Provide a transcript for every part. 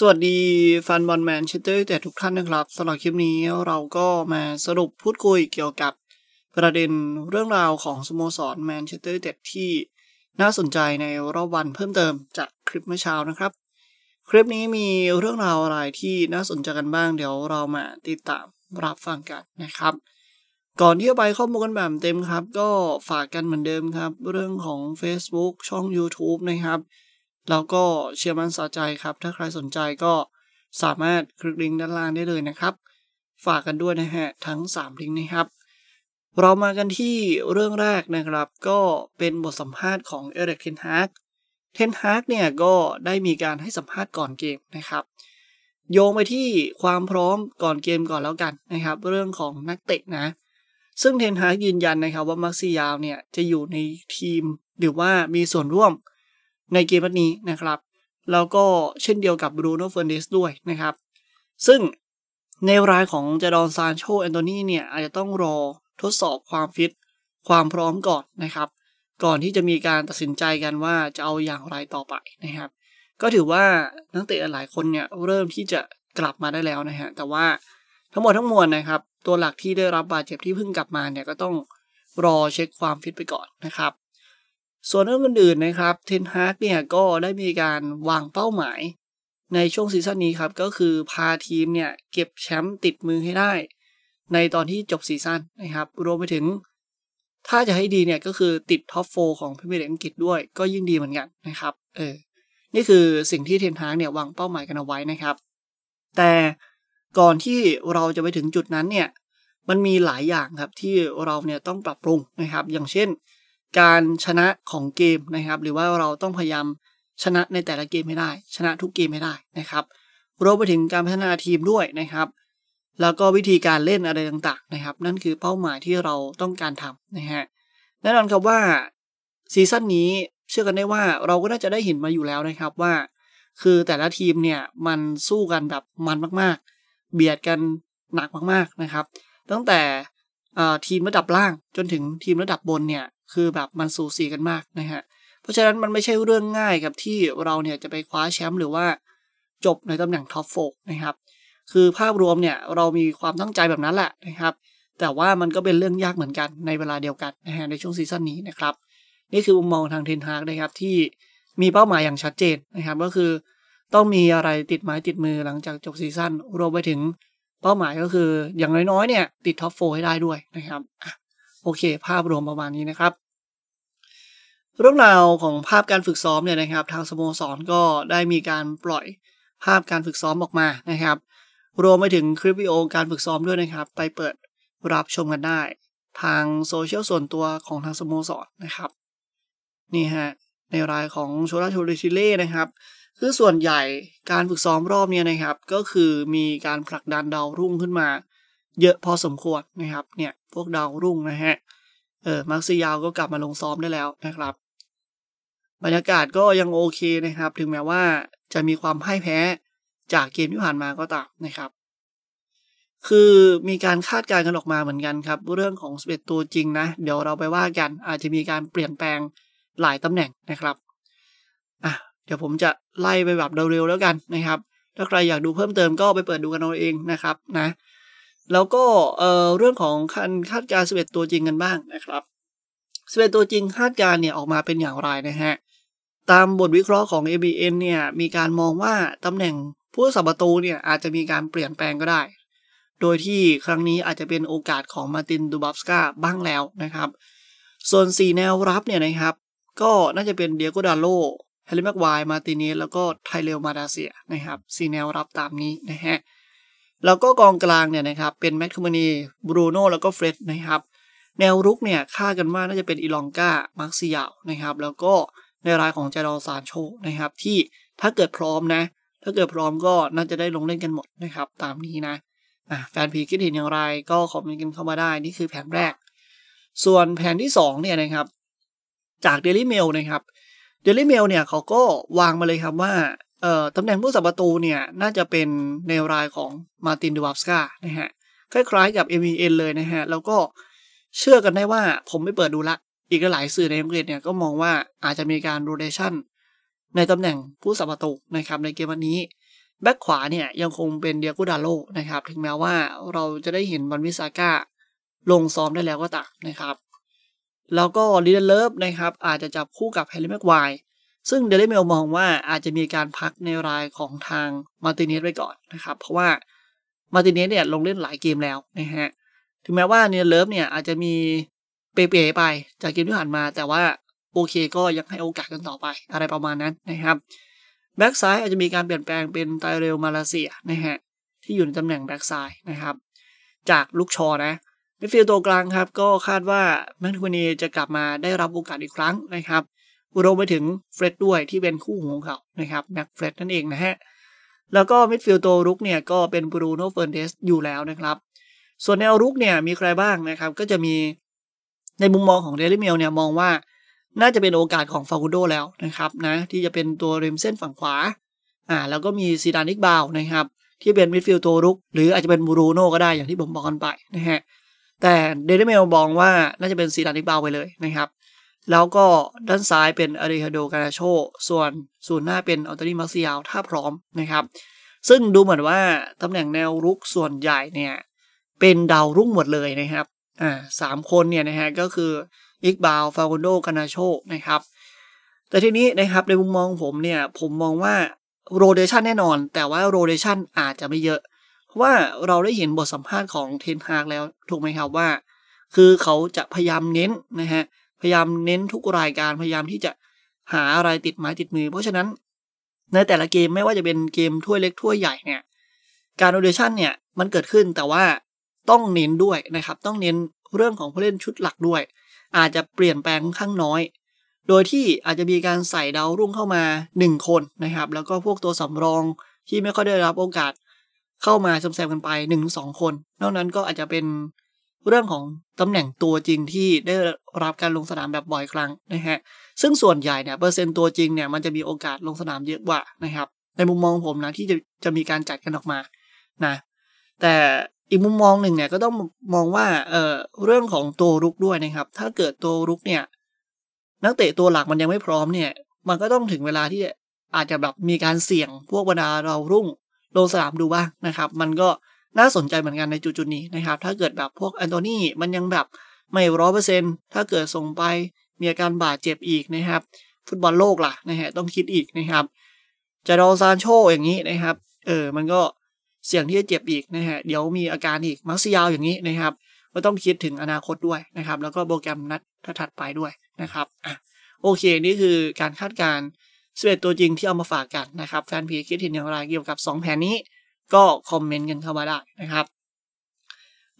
สวัสดีแฟนบอลแมนเชสเตอร์เตดทุกท่านนะครับสำหรับคลิปนี้เราก็มาสรุปพูดคุยเกี่ยวกับ ประเด็นเรื่องราวของสโมสรแมนเชสเตอร์เด็ดที่น่าสนใจในรอบวันเพิ่มเติมจากคลิปเมื่อเช้านะครับ คลิปนี้มีเรื่องราวอะไร ที่น่าสนใจกันบ้างเดี๋ยวเรามาติดตามรับฟังกันนะครับ ก่อนที่จะไปข้อมูลกันแบบเต็มครับ ก็ฝากกันเหมือนเดิมครับ เรื่องของ Facebook ช่อง YouTube นะครับแล้วก็เชียร์มันสะใจครับ ถ้าใครสนใจก็สามารถคลิกลิงก์ด้านล่างได้เลยนะครับ ฝากกันด้วยนะฮะ ทั้ง 3 ลิงก์นะครับ เรามากันที่เรื่องแรกนะครับ ก็เป็นบทสัมภาษณ์ของเอริกเทนฮากเทนฮากเนี่ยก็ได้มีการให้สัมภาษณ์ก่อนเกมนะครับ โยงไปที่ความพร้อมก่อนเกมก่อนแล้วกันนะครับ เรื่องของนักเตะนะ ซึ่งเทนฮากยืนยันนะครับ ว่ามักซิยาวเนี่ยจะอยู่ในทีมหรือว่ามีส่วนร่วมในเกมนี้นะครับ แล้วก็เช่นเดียวกับบรูโน่เฟอร์เดสด้วยนะครับ ซึ่งในรายของเจดอนซานโชแอนโตนีเนี่ย อาจจะต้องรอทดสอบความฟิต ความพร้อมก่อนนะครับ ก่อนที่จะมีการตัดสินใจกันว่าจะเอาอย่างไรต่อไปนะครับ ก็ถือว่านักเตะหลายคนเนี่ยเริ่มที่จะกลับมาได้แล้วนะฮะแต่ว่าทั้งหมดทั้งมวลนะครับ ตัวหลักที่ได้รับบาดเจ็บที่เพิ่งกลับมาเนี่ยก็ต้องรอเช็คความฟิตไปก่อนนะครับส่วนเรื่องอื่นๆนะครับเทนฮาร์กเนี่ย ก็ได้มีการวางเป้าหมาย ในช่วงซีซั่นนี้ครับ ก็คือพาทีมเนี่ย เก็บแชมป์ติดมือให้ได้ ในตอนที่จบซีซั่นนะครับรวมไปถึง ถ้าจะให้ดีเนี่ย ก็คือติดท็อปโฟของพรีเมียร์ลีกอังกฤษด้วยก็ยิ่งดีเหมือนกันนะครับ เออ นี่คือสิ่งที่เทนฮาร์กเนี่ยวางเป้าหมายกันเอาไว้นะครับ แต่ก่อนที่เราจะไปถึงจุดนั้นเนี่ยมันมีหลายอย่างครับที่เราเนี่ยต้องปรับปรุงนะครับ อย่างเช่นการชนะของเกมนะครับ หรือว่าเราต้องพยายามชนะในแต่ละเกมให้ได้ ชนะทุกเกมให้ได้นะครับรวมไปถึงการพัฒนาทีมด้วยนะครับ แล้วก็วิธีการเล่นอะไรต่างๆนะครับ นั่นคือเป้าหมายที่เราต้องการทำนะฮะแน่นอนครับว่าซีซั่นนี้เชื่อกันได้ว่าเราก็น่าจะได้เห็นมาอยู่แล้วนะครับว่า คือแต่ละทีมเนี่ยมันสู้กันแบบมันมากๆ เบียดกันหนักมากๆนะครับ ตั้งแต่ทีมระดับล่างจนถึงทีมระดับบนเนี่ยคือแบบมันสูสีกันมากนะฮะ เพราะฉะนั้นมันไม่ใช่เรื่องง่ายกับที่เราเนี่ยจะไปคว้าแชมป์หรือว่าจบในตำแหน่งท็อปโฟนะครับ คือภาพรวมเนี่ยเรามีความตั้งใจแบบนั้นแหละนะครับ แต่ว่ามันก็เป็นเรื่องยากเหมือนกันในเวลาเดียวกันนะฮะในช่วงซีซั่นนี้นะครับ นี่คือมุมมองทางเทนฮากนะครับที่มีเป้าหมายอย่างชัดเจนนะครับ ก็คือต้องมีอะไรติดไม้ติดมือหลังจากจบซีซั่นรวมไปถึงเป้าหมายก็คืออย่างน้อยๆเนี่ยติดท็อปโฟให้ได้ด้วยนะครับโอเค ภาพรวมประมาณนี้นะครับเรื่องราวของภาพการฝึกซ้อมเนี่ยนะครับ ทางสโมสรก็ได้มีการปล่อยภาพการฝึกซ้อมออกมานะครับ รวมไปถึงคลิปวิดีโอ การฝึกซ้อมด้วยนะครับ ไปเปิดรับชมกันได้ ทางโซเชียลส่วนตัวของทางสโมสรนนะครับ นี่ฮะในรายของโชราชูริชิเล่นะครับ คือส่วนใหญ่การฝึกซ้อมรอบนี้นะครับ ก็คือมีการผลักดันดาวรุ่งขึ้นมาเยอะพอสมควรนะครับเนี่ยพวกดาวรุ่งนะฮะเออมาร์ซิยาวก็กลับมาลงซ้อมได้แล้วนะครับ บรรยากาศก็ยังโอเคนะครับ ถึงแม้ว่าจะมีความพห้แพ้จากเกมที่ผ่านมาก็ตามนะครับ คือมีการคาดการณ์กันออกมาเหมือนกันครับ เรื่องของสเปตตัวจริงนะ เดี๋ยวเราไปว่ากันอาจจะมีการเปลี่ยนแปลงหลายตำแหน่งนะครับอ่ะเดี๋ยวผมจะไล่ไปแบบเร็วๆแล้วกันนะครับถ้าใครอยากดูเพิ่มเติมก็ไปเปิดดูกันเอาเองนะครับนะแล้วก็เรื่องของคันคาดการณ์ว1ตัวจริงกันบ้างนะครับสเวตตัวจริงคาดการณ์เนี่ยออกมาเป็นอย่างไรนะฮะตามบทวิเคราะห์ของ ABN เนี่ยมีการมองว่าตำแหน่งผู้สับประตูเนี่ยอาจจะมีการเปลี่ยนแปลงก็ได้ โดยที่ครั้งนี้อาจจะเป็นโอกาสของมาตินดูบัฟสกาบ้างแล้วนะครับ ส่วน 4 แนวรับเนี่ยนะครับก็น่าจะเป็นเดียโกดาโลเฮลิแม็กไวมาตินเนสแล้วก็ไทเลวมาดาเซียนะครับ4แนวรับตามนี้นะฮะแล้วก็กองกลางเนี่ยนะครับ เป็นแมคคมานีบรูโน่แล้วก็เฟร็ดนะครับ แนวรุกเนี่ยคาดกันว่าน่าจะเป็นอีลองกามาร์ซิยานะครับแล้วก็ในรายของเจดอซานโชนะครับ ที่ถ้าเกิดพร้อมนะ ถ้าเกิดพร้อมก็น่าจะได้ลงเล่นกันหมดนะครับ ตามนี้นะแฟนพีคิดเห็นอย่างไรก็คอมเมนต์กันเข้ามาได้นี่คือแผนแรก ส่วนแผนที่ 2 เนี่ยนะครับ จาก Daily Mail นะครับ Daily Mail เนี่ยเขาก็วางมาเลยครับว่าเอ่อตำแหน่งผู้สับประตูเนี่ยน่าจะเป็นในรายของมาตินดูวัฟสกานะฮะคล้ายๆกับ m อ n เลยนะฮะ แล้วก็เชื่อกันได้ว่าผมไม่เปิดดูละอีกหลายสื่อในอังกฤษเนี่ยก็มองว่าอาจจะมีการโรเดชันในตำแหน่งผู้สับประตูนะครับในเกมวันนี้ แบ็คขวาเนี่ยยังคงเป็นเดียกูดาโลนะครับถึงแม้ว่าเราจะได้เห็นบันวิสาก้าลงซ้อมได้แล้วก็ตามนะครับแล้วก็ลีเด์เลิฟนะครับอาจจะจับคู่กับแฮร์รี่แม็กไวซึ่งเดลิเมลมองว่าอาจจะมีการพักในรายของทางมาติเนสไว้ก่อนนะครับ เพราะว่ามาติเนสเนี่ยลงเล่นหลายเกมแล้วนะฮะ ถึงแม้ว่าเนเลิฟเนี่ยอาจจะมีเปย์ไปจากเกมที่ผ่านมา แต่ว่าโอเคก็ยังให้โอกาสกันต่อไป อะไรประมาณนั้นนะครับแบ็กซ้ายอาจจะมีการเปลี่ยนแปลงเป็นไตเรลมาลาเซียนะฮะ ที่อยู่ในตำแหน่งแบ็กซ้ายนะครับ จากลูกชอนะมิดฟิลด์ตัวกลางครับก็คาดว่าแมนคูนีจะกลับมาได้รับโอกาสอีกครั้งนะครับรวมไปถึงเฟรดด้วยที่เป็นคู่หูของเขานะครับแม็กเฟรดนั่นเองนะฮะ แล้วก็มิดฟิลด์ตัวรุกเนี่ยก็เป็นบรูโน่เฟอร์เดสอยู่แล้วนะครับ ส่วนแนวรุกเนี่ยมีใครบ้างนะครับก็จะมีในมุมมองของเดลิเมลเนี่ยมองว่าน่าจะเป็นโอกาสของฟาคูโดแล้วนะครับนะ ที่จะเป็นตัวริมเส้นฝั่งขวาอ่าแล้วก็มีซีดานิกบาวนะครับ ที่เป็นมิดฟิลด์ตัวรุกหรืออาจจะเป็นบูรูโน่ก็ได้อย่างที่ผมบอกกันไปนะฮะแต่เดลิเมลมองว่าน่าจะเป็นซีดานิกบาวไปเลยนะครับแล้วก็ด้านซ้ายเป็นอาริฮาโดกาาโชส่วนู่น์หน้าเป็นอัลตรนีมาร์ซิยาลถ้าพร้อมนะครับ ซึ่งดูเหมือนว่าตำแหน่งแนวรุกส่วนใหญ่เนี่ย เป็นดาวรุ่งหมดเลยนะครับ อ่าสามคนเนี่ยนะฮะ ก็คืออิกบาวฟาโกนโดกานาโชนะครับ แต่ทีนี้นะครับในมุมมองผมเนี่ย ผมมองว่าโรเดชันแน่นอน แต่ว่าโรเดชันอาจจะไม่เยอะ เพราะว่าเราได้เห็นบทสัมภาษณ์ของเทนฮากแล้ว ถูกไหมครับว่า คือเขาจะพยายามเน้นนะฮะพยายามเน้นทุกรายการพยายามที่จะหาอะไรติดไม้ติดมือ เพราะฉะนั้นในแต่ละเกมไม่ว่าจะเป็นเกมถ้วยเล็กถ้วยใหญ่เนี่ยการโอเดชั่นเนี่ยมันเกิดขึ้นแต่ว่าต้องเน้นด้วยนะครับ ต้องเน้นเรื่องของผู้เล่นชุดหลักด้วย อาจจะเปลี่ยนแปลงข้างน้อย โดยที่อาจจะมีการใส่ดาวรุ่งเข้ามา 1 คนนะครับ แล้วก็พวกตัวสำรองที่ไม่ค่อยได้รับโอกาสเข้ามาแซมๆกันไป1-2คน นอกนั้นก็อาจจะเป็นเรื่องของตำแหน่งตัวจริงที่ได้รับการลงสนามแบบบ่อยครั้งนะฮะ ซึ่งส่วนใหญ่เนี่ยเปอร์เซ็นต์ตัวจริงเนี่ยมันจะมีโอกาสลงสนามเยอะกว่านะครับ ในมุมมองผมนะที่จะจะมีการจัดกันออกมานะ แต่อีกมุมมองหนึ่งเนี่ยก็ต้องมองว่า เออเรื่องของตัวรุกด้วยนะครับ ถ้าเกิดตัวรุกเนี่ย นักเตะตัวหลักมันยังไม่พร้อมเนี่ย มันก็ต้องถึงเวลาที่อาจจะแบบมีการเสี่ยงพวกบรรดาเรารุ่งลงสนามดูบ้างนะครับ มันก็น่าสนใจเหมือนกันในจุดๆนี้นะครับ ถ้าเกิดแบบพวกแอนโทนีมันยังแบบไม่ร้อเปอร์เซ็นต์ถ้าเกิดส่งไป มีอาการบาดเจ็บอีกนะครับ ฟุตบอลโลกล่ะนะฮะต้องคิดอีกนะครับ จะรอซานโชอย่างนี้นะครับเออมันก็เสี่ยงที่จะเจ็บอีกนะฮะเดี๋ยวมีอาการอีกมร์ซิยาวอย่างนี้นะครับก็ต้องคิดถึงอนาคตด้วยนะครับ แล้วก็โปรแกรมนัดถัดไปด้วยนะครับอ่ะโอเค นี่คือการคาดการณ์ส11ตัวจริงที่เอามาฝากกันนะครับแฟนเพจคิดเห็นอย่างไรเกี่ยวกับ2แผนนี้ก็คอมเมนต์กันเข้ามาได้นะครับ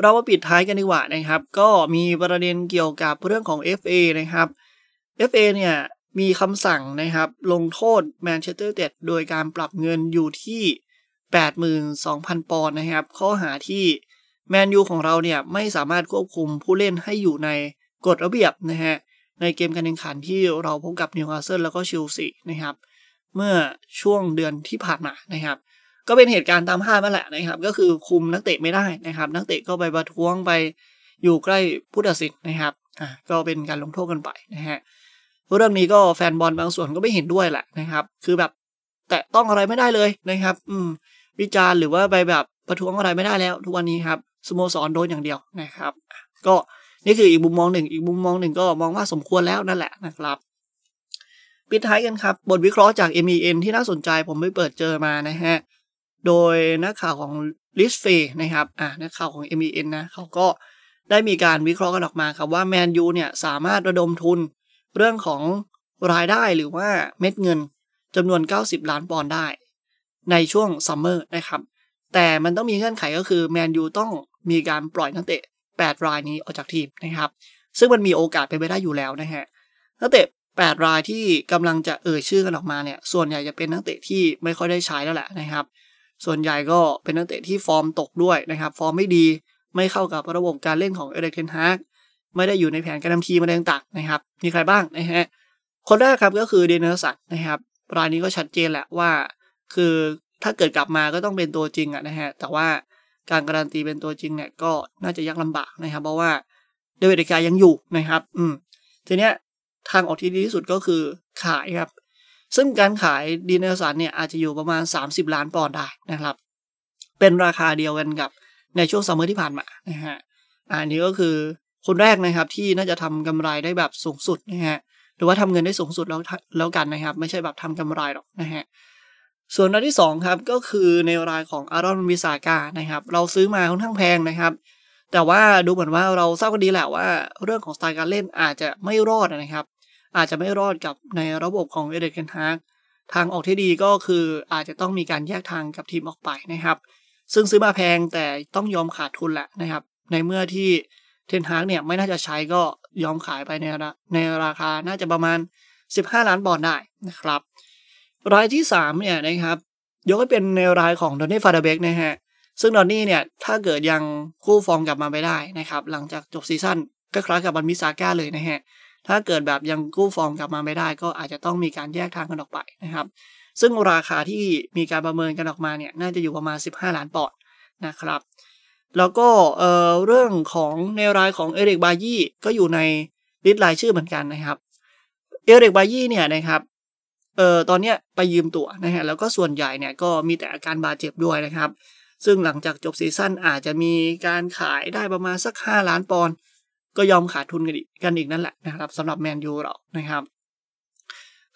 เรามาปิดท้ายกันดีกว่านะครับ ก็มีประเด็นเกี่ยวกับเรื่องของ FA นะครับ FA เนี่ยมีคำสั่งนะครับลงโทษแมนเชสเตอร์เต็ดโดยการปรับเงินอยู่ที่ 82,000 ปอนด์นะครับ ข้อหาที่ แมนยูของเราเนี่ย ไม่สามารถควบคุมผู้เล่นให้อยู่ในกฎระเบียบนะฮะในเกมการแข่งขันที่เราพบกับนิวคาสเซิลแล้วก็เชลซีนะครับ เมื่อช่วงเดือนที่ผ่านมานะครับก็เป็นเหตุการณ์ตามภาพนั่นแหละนะครับก็คือคุมนักเตะไม่ได้นะครับนักเตะก็ไปประท้วงไปอยู่ใกล้ผู้ตัดสินนะครับอ่าก็เป็นการลงโทษกันไปนะฮะเรื่องนี้ก็แฟนบอลบางส่วนก็ไม่เห็นด้วยแหละนะครับคือแบบแต่ต้องอะไรไม่ได้เลยนะครับอืมวิจารณ์หรือว่าไปแบบประท้วงอะไรไม่ได้แล้ว ทุกวันนี้ครับสโมสรโดนอย่างเดียวนะครับก็นี่คืออีกมุมมองหนึ่งอีกมุมมองหนึ่งก็มองว่าสมควรแล้วนั่นแหละนะครับปิดท้ายกันครับบทวิเคราะห์จาก MEN ที่น่าสนใจผมไปเปิดเจอมานะฮะโดยนักข่าวของลิสเฟนะครับอ่านักข่าวของ MEN นะ เขาก็ได้มีการวิเคราะห์กันออกมาครับว่าแมนยูเนี่ย สามารถระดมทุนเรื่องของรายได้หรือว่าเม็ดเงินจำนวน 90 ล้านปอนด์ได้ในช่วงซัมเมอร์นะครับ แต่มันต้องมีเงื่อนไขก็คือแมนยูต้องมีการปล่อยนักเตะ 8 รายนี้ออกจากทีมนะครับ ซึ่งมันมีโอกาสเป็นไปได้อยู่แล้วนะฮะนักเตะ8รายที่กำลังจะเอ่ยชื่อกันออกมาเนี่ยส่วนใหญ่จะเป็นนักเตะที่ไม่ค่อยได้ใช้แล้วแหละนะครับส่วนใหญ่ก็เป็นนักเตะที่ฟอร์มตกด้วยนะครับ ฟอร์มไม่ดี ไม่เข้ากับระบบการเล่นของเอเดกเทนฮากไม่ได้อยู่ในแผนการนำทีมอะไรต่างๆนะครับ มีใครบ้างนะฮะคนแรกครับก็คือเดนเนอร์สันนะครับรายนี้ก็ชัดเจนแหละว่า คือถ้าเกิดกลับมาก็ต้องเป็นตัวจริงอะนะฮะ แต่ว่าการการันตีเป็นตัวจริงเนี่ยก็น่าจะยากลำบากนะครับเพราะว่าเดวิดกายังอยู่นะครับอืมทีเนี้ยทางออกที่ดีที่สุดก็คือขายครับซึ่งการขายดีเน์สันเนี่ยอาจจะอยู่ประมาณ 30 ล้านปอนด์ได้นะครับ เป็นราคาเดียวกันกับในช่วงซัมเมอร์ที่ผ่านมานะฮะอันนี้ก็คือคนแรกนะครับ ที่น่าจะทำกำไรได้แบบสูงสุดนะฮะหรือว่าทำเงินได้สูงสุดแล้วแล้วกันนะครับ ไม่ใช่แบบทำกำไรหรอกนะฮะส่วนรายที่2ครับ ก็คือในรายของอารอนวิสากานะครับ เราซื้อมาค่อนข้างแพงนะครับ แต่ว่าดูเหมือนว่าเราทราบกันดีแหละว่า เรื่องของสไตล์การเล่นอาจจะไม่รอดนะครับอาจจะไม่รอดกับในระบบของเอเดนเคนฮากทางออกที่ดีก็คืออาจจะต้องมีการแยกทางกับทีมออกไปนะครับ ซึ่งซื้อมาแพงแต่ต้องยอมขาดทุนแหละนะครับในเมื่อที่เทนฮากเนี่ยไม่น่าจะใช้ก็ยอมขายไปในในราคาน่าจะประมาณ 15 ล้านบอลได้นะครับ รายที่ 3เนี่ยนะครับยกให้เป็นในรายของดอนนี่ฟาดเบกนะฮะซึ่งดอนนี่เนี่ยถ้าเกิดยังคู่ฟองกลับมาไปได้นะครับหลังจากจบซีซั่นก็คล้ายกับบันมิซาก้าเลยนะฮะถ้าเกิดแบบยังกู้ฟอร์มกลับมาไม่ได้ ก็อาจจะต้องมีการแยกทางกันออกไปนะครับ ซึ่งราคาที่มีการประเมินกันออกมาเนี่ยน่าจะอยู่ประมาณ 15 ล้านปอนด์นะครับ แล้วก็เเรื่องของในรายของเอริกบายี่ก็อยู่ในลิสต์รายชื่อเหมือนกันนะครับเอริกบายี่เนี่ยนะครับเอ่อตอนเนี้ยไปยืมตั๋วนะฮะแล้วก็ส่วนใหญ่เนี่ยก็มีแต่อาการบาดเจ็บด้วยนะครับ ซึ่งหลังจากจบซีซั่นอาจจะมีการขายได้ประมาณสัก5ล้านปอนด์ก็ยอมขาดทุนกันอีกกันอีกนั่นแหละนะครับสำหรับแมนยูเรานะครับ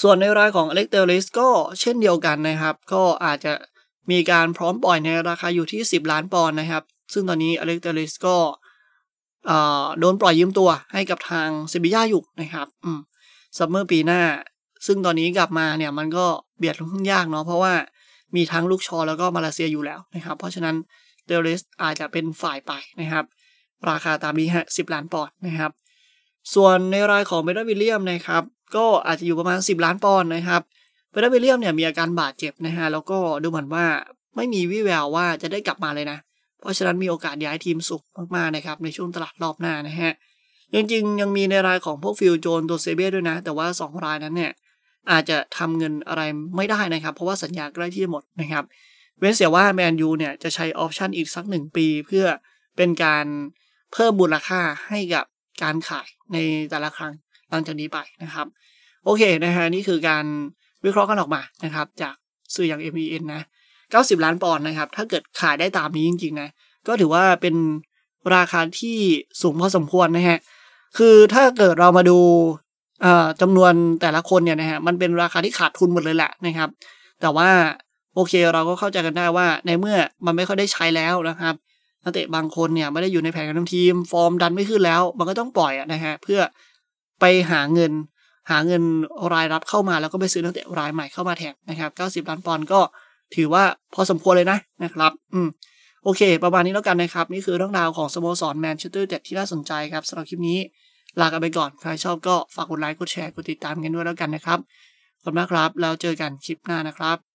ส่วนในรายของอเล็กเตอร์ลิสก็เช่นเดียวกันนะครับ ก็อาจจะมีการพร้อมปล่อยในราคาอยู่ที่ 10 ล้านปอนด์นะครับ ซึ่งตอนนี้อเล็กเตอร์ลิสก็โดนปล่อยยืมตัวให้กับทางเซบีย่าอยู่นะครับซัมเมอร์ปีหน้า ซึ่งตอนนี้กลับมาเนี่ยมันก็เบียดลุอน้งยากเนาะเพราะว่ามีทั้งลูกชอแล้วก็มาเลเซียอยู่แล้วนะครับ เพราะฉะนั้นเตอร์ลิสอาจจะเป็นฝ่ายไปนะครับราคาตามนี้ฮะสิล้านปอนด์นะครับ ส่วนในรายของเบรดวิลเลียมนะครับ ก็อาจจะอยู่ประมาณ 10 ล้านปอนด์นะครับเบรดวิลเลียมเนี่ยมีอาการบาดเจ็บนะฮะ แล้วก็ดูเหมือนว่าไม่มีวี่แววว่าจะได้กลับมาเลยนะ เพราะฉะนั้นมีโอกาสย้ายทีมสุขมากๆนะครับในช่วงตลาดรอบหน้านะฮะ จริงๆ ยังมีในรายของพวกฟิลโจนตัวเซเบด้วยนะแต่ว่า 2 รายนั้นเนี่ยอาจจะทำเงินอะไรไม่ได้นะครับ เพราะว่าสัญญาใกล้ที่หมดนะครับ เว้นเสียว่าแมนยูเนี่ยจะใช้ออปชันอีกสักหนึ่งปีเพื่อเป็นการเพิ่มมูลค่าให้กับการขายในแต่ละครั้งหลังจากนี้ไปนะครับโอเคนะฮะนี่คือการวิเคราะห์กันออกมานะครับจากสื่ออย่าง MEN นะ90 ล้านปอนด์นะครับ ถ้าเกิดขายได้ตาม นี้จริงๆนะก็ถือว่าเป็นราคาที่สูงพอสมควรนะฮะคือถ้าเกิดเรามาดูจำนวนแต่ละคนเนี่ยนะฮะมันเป็นราคาที่ขาดทุนหมดเลยแหละนะครับ แต่ว่าโอเคเราก็เข้าใจกันได้ว่าในเมื่อมันไม่ค่อยได้ใช้แล้วนะครับนักเตะบางคนเนี่ยไม่ได้อยู่ในแผนการทำทีมฟอร์มดันไม่ขึ้นแล้วมันก็ต้องปล่อยนะฮะเพื่อไปหาเงิน หาเงินรายรับเข้ามาแล้วก็ไปซื้อนักเตะรายใหม่เข้ามาแทนนะครับ 90 ล้านปอนด์ก็ถือว่าพอสมควรเลยนะนะครับ อืม โอเคประมาณนี้แล้วกันนะครับ นี่คือเรื่องราวของสโมสรแมนเชสเตอร์เด็ดที่น่าสนใจครับสำหรับคลิปนี้ลากันไปก่อนใครชอบก็ฝากกดไลค์กดแชร์กดติดตามกันด้วยแล้วกันนะครับขอบคุณมากครับแล้วเจอกันคลิปหน้านะครับ